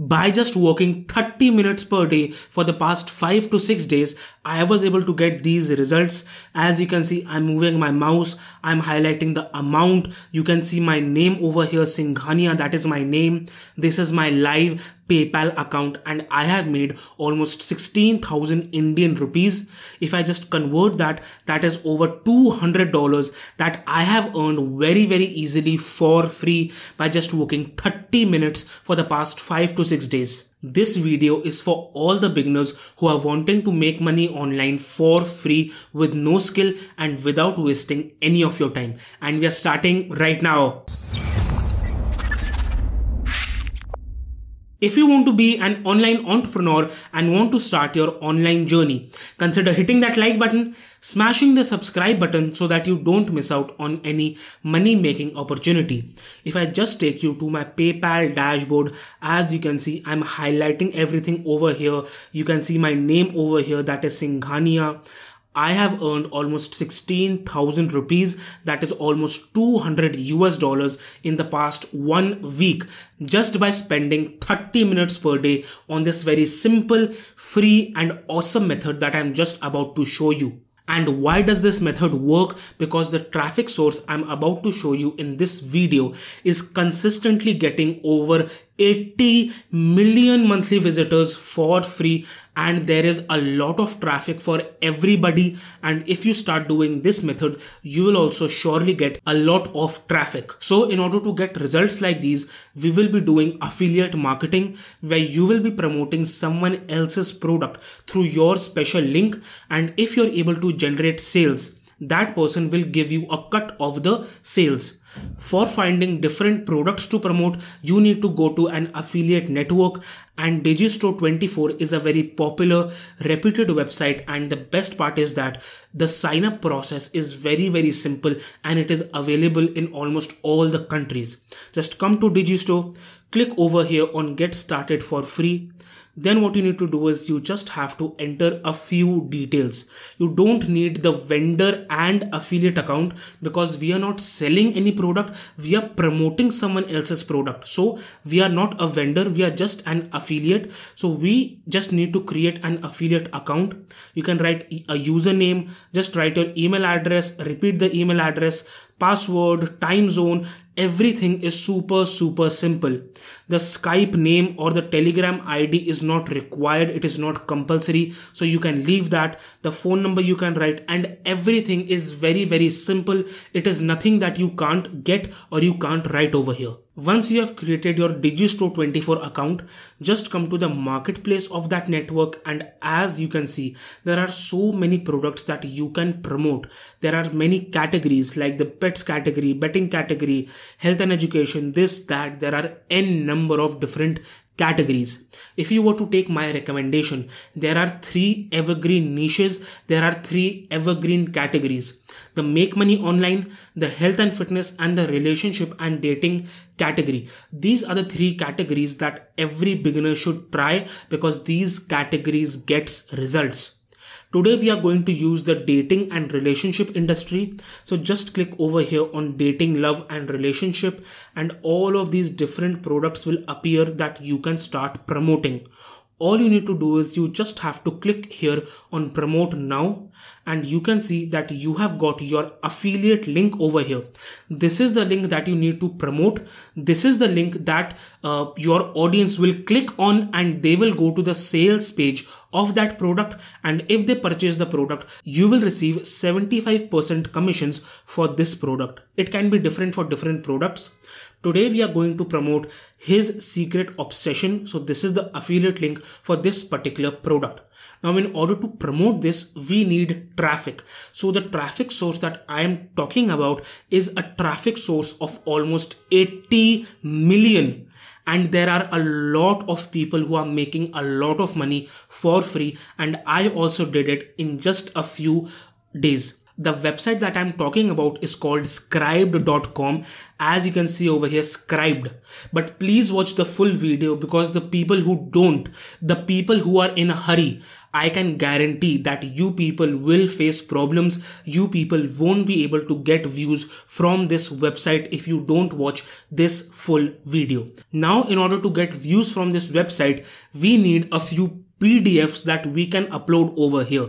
by just working 30 minutes per day for the past 5 to 6 days i was able to get these results as you can see i'm moving my mouse i'm highlighting the amount you can see my name over here singhania that is my name this is my live PayPal account and I have made almost 16,000 Indian rupees. If I just convert that, that is over $200 that I have earned very, very easily for free by just working 30 minutes for the past five to six days. This video is for all the beginners who are wanting to make money online for free with no skill and without wasting any of your time. And we are starting right now. If you want to be an online entrepreneur and want to start your online journey, consider hitting that like button, smashing the subscribe button so that you don't miss out on any money making opportunity. If I just take you to my PayPal dashboard, as you can see, I'm highlighting everything over here. You can see my name over here that is Singhania. I have earned almost 16,000 rupees. That is almost 200 US dollars in the past one week just by spending 30 minutes per day on this very simple, free and awesome method that I'm just about to show you. And why does this method work? Because the traffic source I'm about to show you in this video is consistently getting over 80 million monthly visitors for free and there is a lot of traffic for everybody and if you start doing this method you will also surely get a lot of traffic so in order to get results like these we will be doing affiliate marketing where you will be promoting someone else's product through your special link and if you're able to generate sales that person will give you a cut of the sales. For finding different products to promote, you need to go to an affiliate network and Digistore24 is a very popular, reputed website and the best part is that the sign up process is very, very simple and it is available in almost all the countries. Just come to Digistore, click over here on get started for free then what you need to do is you just have to enter a few details. You don't need the vendor and affiliate account because we are not selling any product. We are promoting someone else's product. So we are not a vendor. We are just an affiliate. So we just need to create an affiliate account. You can write a username, just write your email address, repeat the email address, password, time zone, everything is super, super simple. The Skype name or the Telegram ID is not required. It is not compulsory. So you can leave that. The phone number you can write and everything is very, very simple. It is nothing that you can't get or you can't write over here. Once you have created your Digistore24 account, just come to the marketplace of that network and as you can see, there are so many products that you can promote. There are many categories like the pets category, betting category, health and education, this, that. There are n number of different categories. If you were to take my recommendation, there are three evergreen niches, there are three evergreen categories. The make money online, the health and fitness and the relationship and dating category. These are the three categories that every beginner should try because these categories gets results. Today we are going to use the dating and relationship industry. So just click over here on dating, love and relationship and all of these different products will appear that you can start promoting all you need to do is you just have to click here on promote now and you can see that you have got your affiliate link over here. This is the link that you need to promote. This is the link that uh, your audience will click on and they will go to the sales page of that product. And if they purchase the product, you will receive 75% commissions for this product. It can be different for different products. Today we are going to promote his secret obsession. So this is the affiliate link for this particular product. Now in order to promote this, we need traffic. So the traffic source that I am talking about is a traffic source of almost 80 million and there are a lot of people who are making a lot of money for free and I also did it in just a few days the website that I'm talking about is called scribed.com. As you can see over here, scribed. But please watch the full video because the people who don't, the people who are in a hurry, I can guarantee that you people will face problems. You people won't be able to get views from this website if you don't watch this full video. Now, in order to get views from this website, we need a few PDFs that we can upload over here.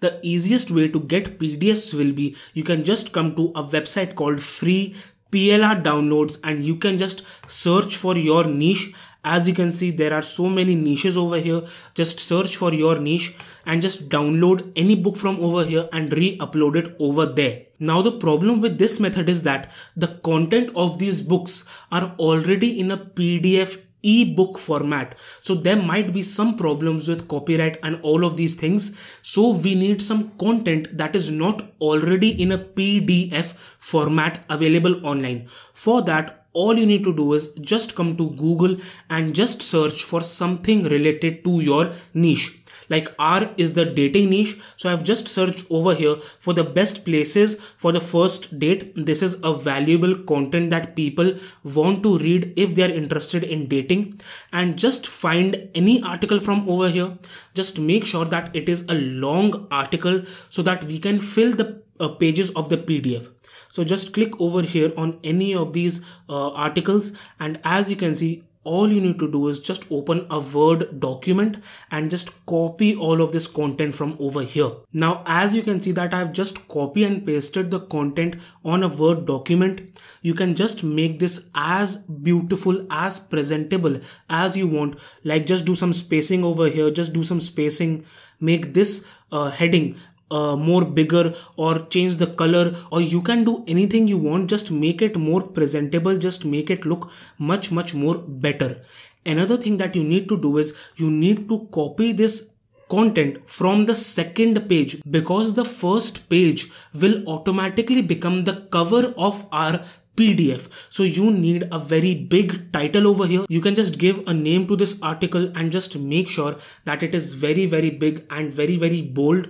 The easiest way to get PDFs will be you can just come to a website called free PLR downloads and you can just search for your niche. As you can see, there are so many niches over here. Just search for your niche and just download any book from over here and re-upload it over there. Now the problem with this method is that the content of these books are already in a PDF ebook format so there might be some problems with copyright and all of these things so we need some content that is not already in a pdf format available online for that all you need to do is just come to google and just search for something related to your niche like R is the dating niche. So I've just searched over here for the best places for the first date. This is a valuable content that people want to read if they are interested in dating and just find any article from over here. Just make sure that it is a long article so that we can fill the uh, pages of the PDF. So just click over here on any of these uh, articles and as you can see all you need to do is just open a Word document and just copy all of this content from over here. Now, as you can see that I've just copy and pasted the content on a Word document. You can just make this as beautiful, as presentable as you want. Like just do some spacing over here, just do some spacing, make this uh, heading uh, more bigger or change the color or you can do anything you want just make it more presentable just make it look much much more better another thing that you need to do is you need to copy this content from the second page because the first page will automatically become the cover of our PDF. So you need a very big title over here. You can just give a name to this article and just make sure that it is very, very big and very, very bold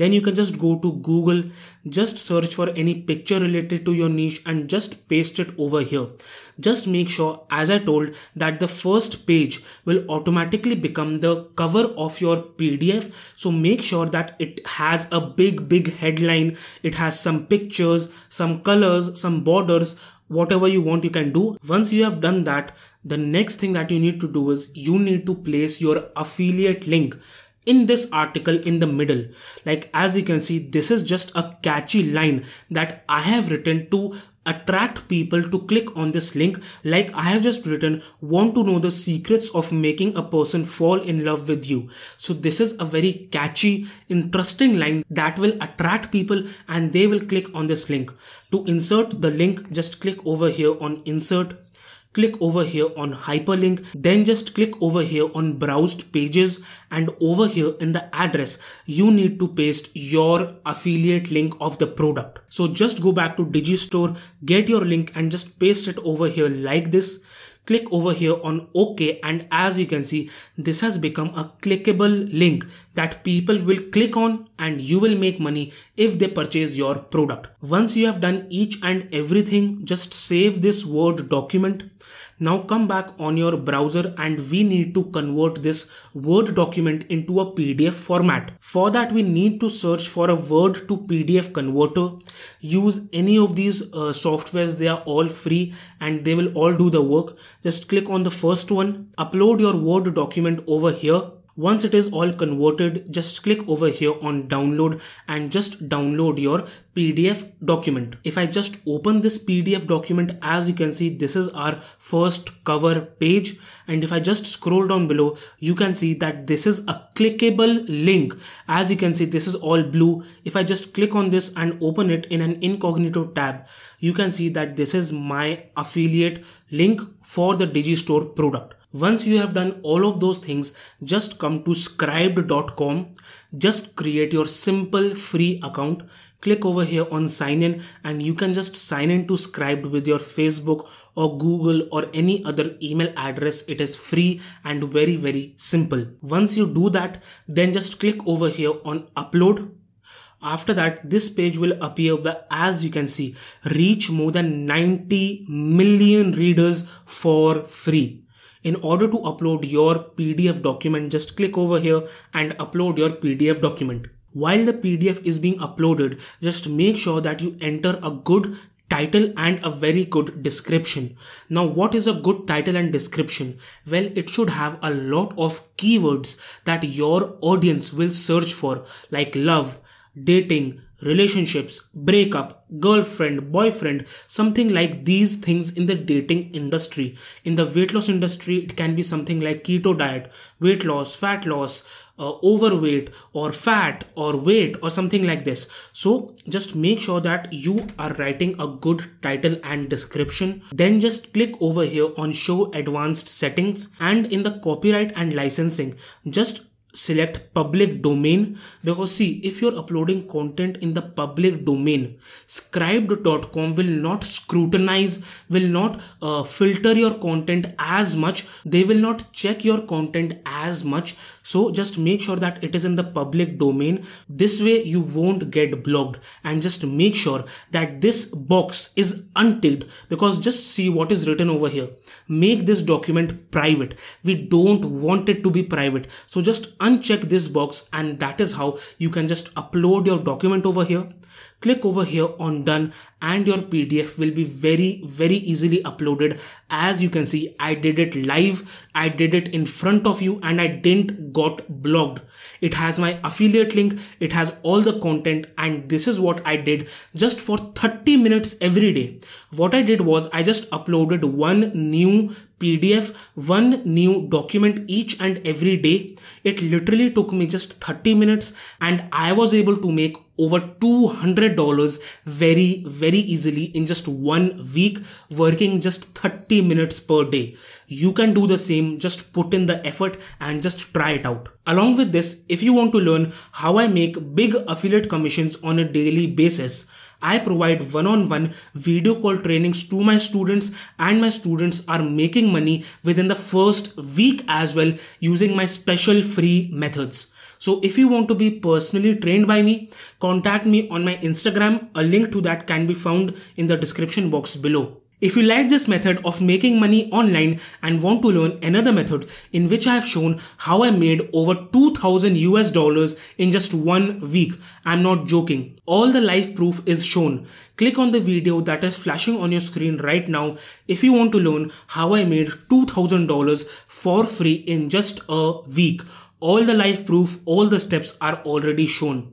then you can just go to google just search for any picture related to your niche and just paste it over here just make sure as i told that the first page will automatically become the cover of your pdf so make sure that it has a big big headline it has some pictures some colors some borders whatever you want you can do once you have done that the next thing that you need to do is you need to place your affiliate link in this article in the middle like as you can see this is just a catchy line that i have written to attract people to click on this link like i have just written want to know the secrets of making a person fall in love with you so this is a very catchy interesting line that will attract people and they will click on this link to insert the link just click over here on insert click over here on hyperlink, then just click over here on browsed pages and over here in the address, you need to paste your affiliate link of the product. So just go back to Digistore, get your link and just paste it over here like this click over here on OK and as you can see this has become a clickable link that people will click on and you will make money if they purchase your product. Once you have done each and everything just save this word document now come back on your browser and we need to convert this Word document into a PDF format. For that we need to search for a Word to PDF converter. Use any of these uh, softwares, they are all free and they will all do the work. Just click on the first one, upload your Word document over here once it is all converted, just click over here on download and just download your PDF document. If I just open this PDF document, as you can see, this is our first cover page. And if I just scroll down below, you can see that this is a clickable link. As you can see, this is all blue. If I just click on this and open it in an incognito tab, you can see that this is my affiliate link for the Digistore product. Once you have done all of those things, just come to scribed.com. Just create your simple free account. Click over here on sign in and you can just sign in to scribed with your Facebook or Google or any other email address. It is free and very, very simple. Once you do that, then just click over here on upload after that this page will appear where, as you can see reach more than 90 million readers for free in order to upload your PDF document, just click over here and upload your PDF document. While the PDF is being uploaded, just make sure that you enter a good title and a very good description. Now, what is a good title and description? Well, it should have a lot of keywords that your audience will search for, like love, dating, relationships, breakup, girlfriend, boyfriend, something like these things in the dating industry. In the weight loss industry, it can be something like keto diet, weight loss, fat loss, uh, overweight or fat or weight or something like this. So just make sure that you are writing a good title and description. Then just click over here on show advanced settings and in the copyright and licensing, just select public domain because see if you're uploading content in the public domain scribed.com will not scrutinize will not uh, filter your content as much they will not check your content as much so just make sure that it is in the public domain. This way you won't get blocked and just make sure that this box is unticked because just see what is written over here. Make this document private. We don't want it to be private. So just uncheck this box and that is how you can just upload your document over here click over here on done and your PDF will be very, very easily uploaded. As you can see, I did it live. I did it in front of you and I didn't got blocked. It has my affiliate link. It has all the content and this is what I did just for 30 minutes every day. What I did was I just uploaded one new PDF, one new document each and every day. It literally took me just 30 minutes and I was able to make over $200 very, very easily in just one week, working just 30 minutes per day. You can do the same, just put in the effort and just try it out. Along with this, if you want to learn how I make big affiliate commissions on a daily basis, I provide one-on-one video call trainings to my students and my students are making money within the first week as well using my special free methods. So if you want to be personally trained by me, contact me on my Instagram. A link to that can be found in the description box below. If you like this method of making money online and want to learn another method in which I have shown how I made over 2000 US dollars in just one week, I'm not joking. All the live proof is shown. Click on the video that is flashing on your screen right now if you want to learn how I made $2000 for free in just a week all the life proof, all the steps are already shown.